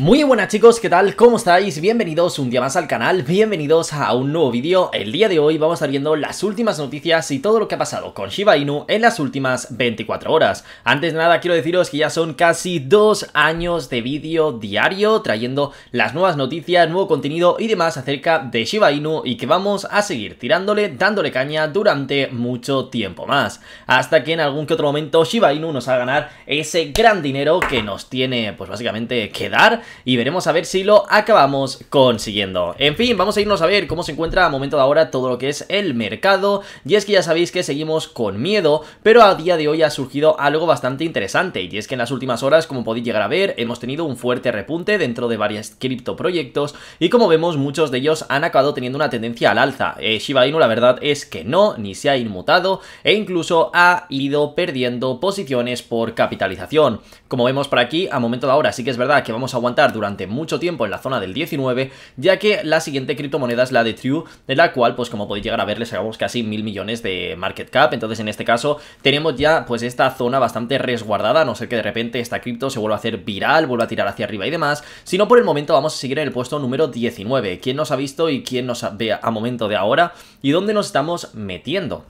Muy buenas chicos, ¿qué tal? ¿Cómo estáis? Bienvenidos un día más al canal, bienvenidos a un nuevo vídeo. El día de hoy vamos a estar viendo las últimas noticias y todo lo que ha pasado con Shiba Inu en las últimas 24 horas. Antes de nada quiero deciros que ya son casi dos años de vídeo diario trayendo las nuevas noticias, nuevo contenido y demás acerca de Shiba Inu y que vamos a seguir tirándole, dándole caña durante mucho tiempo más. Hasta que en algún que otro momento Shiba Inu nos haga ganar ese gran dinero que nos tiene pues básicamente que dar y veremos a ver si lo acabamos consiguiendo. En fin, vamos a irnos a ver cómo se encuentra a momento de ahora todo lo que es el mercado y es que ya sabéis que seguimos con miedo, pero a día de hoy ha surgido algo bastante interesante y es que en las últimas horas, como podéis llegar a ver, hemos tenido un fuerte repunte dentro de varios criptoproyectos y como vemos muchos de ellos han acabado teniendo una tendencia al alza. Eh, Shiba Inu la verdad es que no, ni se ha inmutado e incluso ha ido perdiendo posiciones por capitalización. Como vemos por aquí, a momento de ahora sí que es verdad que vamos a aguantar durante mucho tiempo en la zona del 19, ya que la siguiente criptomoneda es la de True, de la cual, pues como podéis llegar a ver, le sacamos casi mil millones de market cap, entonces en este caso tenemos ya pues esta zona bastante resguardada, a no ser que de repente esta cripto se vuelva a hacer viral, vuelva a tirar hacia arriba y demás, Si no por el momento vamos a seguir en el puesto número 19, quién nos ha visto y quién nos ve a momento de ahora y dónde nos estamos metiendo.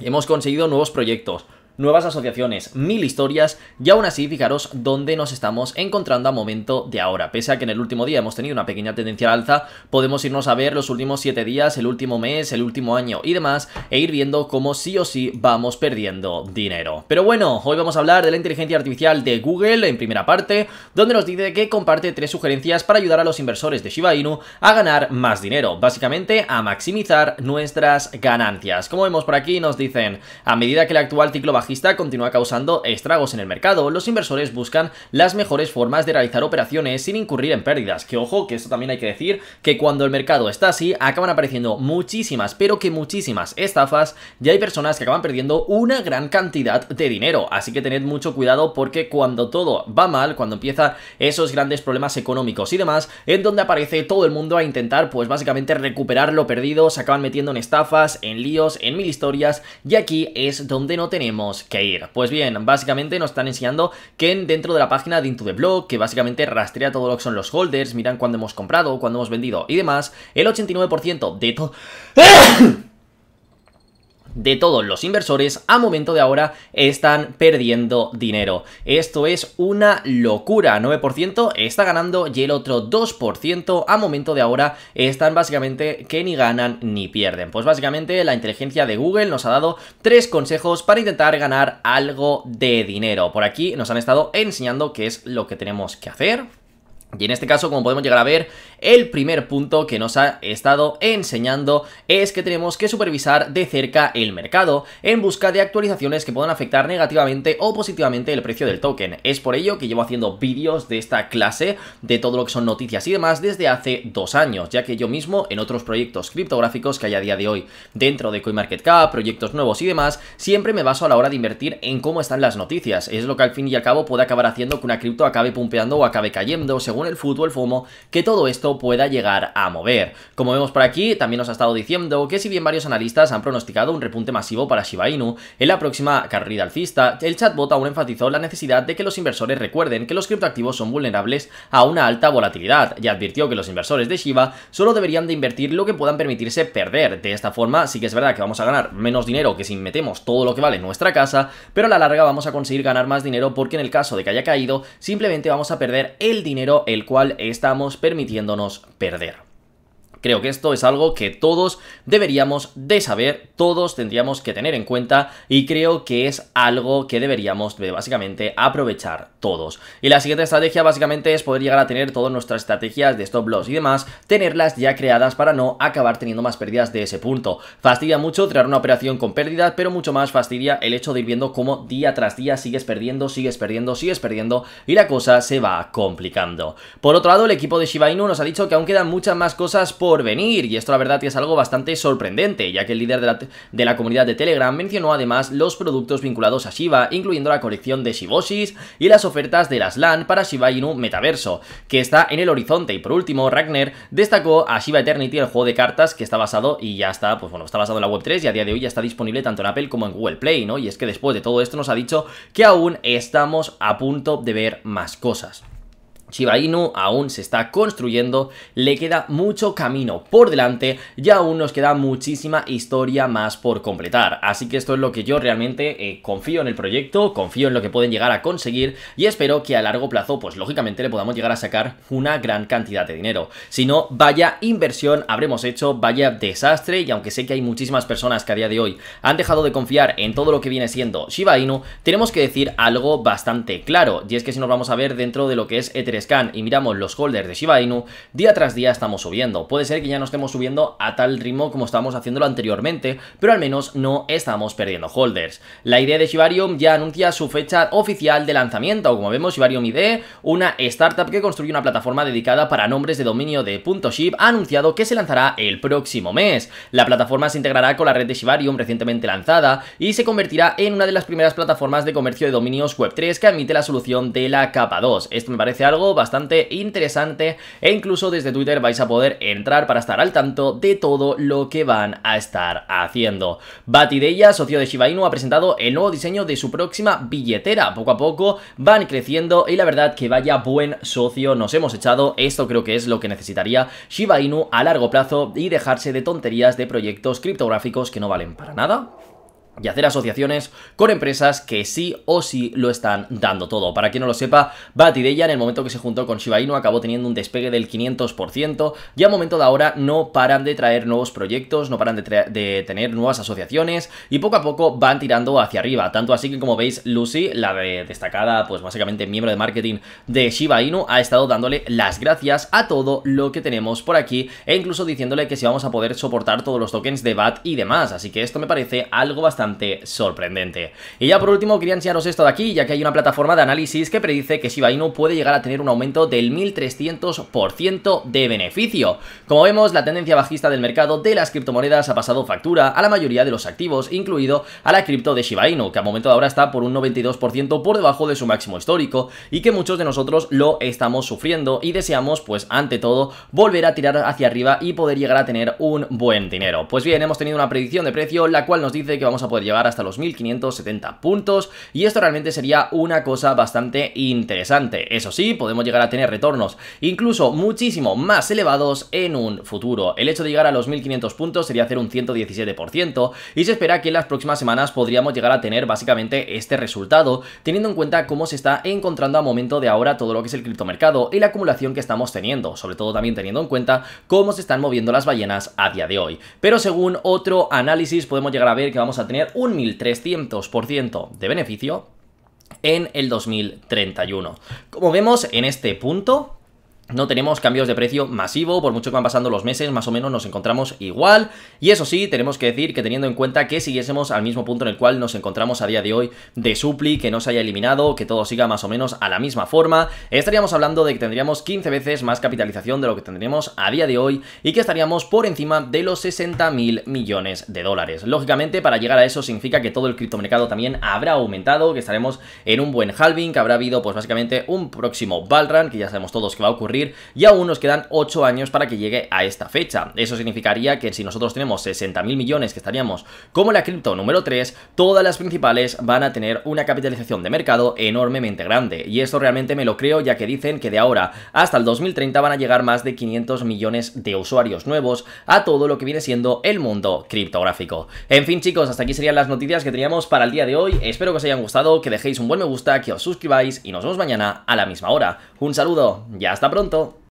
Hemos conseguido nuevos proyectos, nuevas asociaciones, mil historias y aún así fijaros dónde nos estamos encontrando a momento de ahora. Pese a que en el último día hemos tenido una pequeña tendencia al alza, podemos irnos a ver los últimos 7 días, el último mes, el último año y demás e ir viendo cómo sí o sí vamos perdiendo dinero. Pero bueno, hoy vamos a hablar de la inteligencia artificial de Google en primera parte, donde nos dice que comparte tres sugerencias para ayudar a los inversores de Shiba Inu a ganar más dinero, básicamente a maximizar nuestras ganancias. Como vemos por aquí nos dicen, a medida que el actual ciclo baja continúa causando estragos en el mercado, los inversores buscan las mejores formas de realizar operaciones sin incurrir en pérdidas. Que ojo, que esto también hay que decir, que cuando el mercado está así, acaban apareciendo muchísimas, pero que muchísimas estafas y hay personas que acaban perdiendo una gran cantidad de dinero. Así que tened mucho cuidado porque cuando todo va mal, cuando empiezan esos grandes problemas económicos y demás, en donde aparece todo el mundo a intentar, pues básicamente recuperar lo perdido, se acaban metiendo en estafas, en líos, en mil historias y aquí es donde no tenemos que ir? Pues bien, básicamente nos están enseñando que dentro de la página de Into the que básicamente rastrea todo lo que son los holders, miran cuándo hemos comprado, cuándo hemos vendido y demás, el 89% de todo... ¡Eh! de todos los inversores a momento de ahora están perdiendo dinero. Esto es una locura. 9% está ganando y el otro 2% a momento de ahora están básicamente que ni ganan ni pierden. Pues básicamente la inteligencia de Google nos ha dado tres consejos para intentar ganar algo de dinero. Por aquí nos han estado enseñando qué es lo que tenemos que hacer, y en este caso, como podemos llegar a ver, el primer punto que nos ha estado enseñando es que tenemos que supervisar de cerca el mercado en busca de actualizaciones que puedan afectar negativamente o positivamente el precio del token. Es por ello que llevo haciendo vídeos de esta clase, de todo lo que son noticias y demás, desde hace dos años, ya que yo mismo en otros proyectos criptográficos que hay a día de hoy dentro de CoinMarketCap, proyectos nuevos y demás, siempre me baso a la hora de invertir en cómo están las noticias. Es lo que al fin y al cabo puede acabar haciendo que una cripto acabe pumpeando o acabe cayendo, según el fútbol, FOMO, que todo esto pueda llegar a mover. Como vemos por aquí, también nos ha estado diciendo que si bien varios analistas han pronosticado un repunte masivo para Shiba Inu en la próxima carrera alcista, el chatbot aún enfatizó la necesidad de que los inversores recuerden que los criptoactivos son vulnerables a una alta volatilidad y advirtió que los inversores de Shiba solo deberían de invertir lo que puedan permitirse perder. De esta forma sí que es verdad que vamos a ganar menos dinero que si metemos todo lo que vale en nuestra casa, pero a la larga vamos a conseguir ganar más dinero porque en el caso de que haya caído, simplemente vamos a perder el dinero el cual estamos permitiéndonos perder Creo que esto es algo que todos deberíamos de saber, todos tendríamos que tener en cuenta y creo que es algo que deberíamos básicamente aprovechar todos. Y la siguiente estrategia básicamente es poder llegar a tener todas nuestras estrategias de stop loss y demás, tenerlas ya creadas para no acabar teniendo más pérdidas de ese punto. Fastidia mucho crear una operación con pérdida pero mucho más fastidia el hecho de ir viendo cómo día tras día sigues perdiendo, sigues perdiendo, sigues perdiendo y la cosa se va complicando. Por otro lado, el equipo de Shiba Inu nos ha dicho que aún quedan muchas más cosas por venir, y esto la verdad que es algo bastante sorprendente, ya que el líder de la, comunidad de Telegram mencionó además los productos vinculados a Shiva incluyendo la colección de Shibosis y las ofertas de las LAN para Shiba Inu Metaverso, que está en el horizonte. Y por último, Ragnar destacó a Shiba Eternity, el juego de cartas que está basado y ya está, pues bueno, está basado en la Web3 y a día de hoy ya está disponible tanto en Apple como en Google Play, ¿no? Y es que después de todo esto nos ha dicho que aún estamos a punto de ver más cosas. Shiba Inu aún se está construyendo, le queda mucho camino por delante y aún nos queda muchísima historia más por completar. Así que esto es lo que yo realmente eh, confío en el proyecto, confío en lo que pueden llegar a conseguir y espero que a largo plazo, pues lógicamente le podamos llegar a sacar una gran cantidad de dinero. Si no, vaya inversión habremos hecho, vaya desastre y aunque sé que hay muchísimas personas que a día de hoy han dejado de confiar en todo lo que viene siendo Shiba Inu, tenemos que decir algo bastante claro y es que si nos vamos a ver dentro de lo que es E3 scan y miramos los holders de Shiba Inu, día tras día estamos subiendo. Puede ser que ya no estemos subiendo a tal ritmo como estábamos haciéndolo anteriormente, pero al menos no estamos perdiendo holders. La idea de Shibarium ya anuncia su fecha oficial de lanzamiento, como vemos Shibarium ID, una startup que construye una plataforma dedicada para nombres de dominio de .shib, ha anunciado que se lanzará el próximo mes. La plataforma se integrará con la red de Shibarium recientemente lanzada y se convertirá en una de las primeras plataformas de comercio de dominios Web3 que admite la solución de la capa 2. Esto me parece algo bastante interesante e incluso desde Twitter vais a poder entrar para estar al tanto de todo lo que van a estar haciendo. Batideya, socio de Shiba Inu, ha presentado el nuevo diseño de su próxima billetera. Poco a poco van creciendo y la verdad que vaya buen socio nos hemos echado. Esto creo que es lo que necesitaría Shiba Inu a largo plazo y dejarse de tonterías de proyectos criptográficos que no valen para nada y hacer asociaciones con empresas que sí o sí lo están dando todo. Para quien no lo sepa, Batideya en el momento que se juntó con Shiba Inu acabó teniendo un despegue del 500% y a momento de ahora no paran de traer nuevos proyectos, no paran de, tener nuevas asociaciones y poco a poco van tirando hacia arriba. Tanto así que como veis, Lucy, la de destacada, pues básicamente miembro de marketing de Shiba Inu, ha estado dándole las gracias a todo lo que tenemos por aquí e incluso diciéndole que si vamos a poder soportar todos los tokens de BAT y demás. Así que esto me parece algo bastante sorprendente. Y ya por último quería enseñaros esto de aquí, ya que hay una plataforma de análisis que predice que Shiba Inu puede llegar a tener un aumento del 1300% de beneficio. Como vemos, la tendencia bajista del mercado de las criptomonedas ha pasado factura a la mayoría de los activos, incluido a la cripto de Shiba Inu, que a momento de ahora está por un 92% por debajo de su máximo histórico y que muchos de nosotros lo estamos sufriendo y deseamos, pues ante todo, volver a tirar hacia arriba y poder llegar a tener un buen dinero. Pues bien, hemos tenido una predicción de precio la cual nos dice que vamos a poder llegar hasta los 1570 puntos y esto realmente sería una cosa bastante interesante. Eso sí, podemos llegar a tener retornos incluso muchísimo más elevados en un futuro. El hecho de llegar a los 1500 puntos sería hacer un 117% y se espera que en las próximas semanas podríamos llegar a tener básicamente este resultado, teniendo en cuenta cómo se está encontrando a momento de ahora todo lo que es el criptomercado y la acumulación que estamos teniendo, sobre todo también teniendo en cuenta cómo se están moviendo las ballenas a día de hoy. Pero según otro análisis podemos llegar a ver que vamos a tener un 1.300% de beneficio en el 2031. Como vemos en este punto, no tenemos cambios de precio masivo, por mucho que van pasando los meses, más o menos nos encontramos igual. Y eso sí, tenemos que decir que teniendo en cuenta que siguiésemos al mismo punto en el cual nos encontramos a día de hoy de Supli, que no se haya eliminado, que todo siga más o menos a la misma forma, estaríamos hablando de que tendríamos 15 veces más capitalización de lo que tendríamos a día de hoy y que estaríamos por encima de los 60 mil millones de dólares. Lógicamente, para llegar a eso significa que todo el criptomercado también habrá aumentado, que estaremos en un buen halving, que habrá habido pues básicamente un próximo Balran, que ya sabemos todos que va a ocurrir y aún nos quedan 8 años para que llegue a esta fecha. Eso significaría que si nosotros tenemos 60.000 millones que estaríamos como la cripto número 3, todas las principales van a tener una capitalización de mercado enormemente grande. Y esto realmente me lo creo ya que dicen que de ahora hasta el 2030 van a llegar más de 500 millones de usuarios nuevos a todo lo que viene siendo el mundo criptográfico. En fin chicos, hasta aquí serían las noticias que teníamos para el día de hoy. Espero que os hayan gustado, que dejéis un buen me gusta, que os suscribáis y nos vemos mañana a la misma hora. Un saludo ya hasta pronto pronto.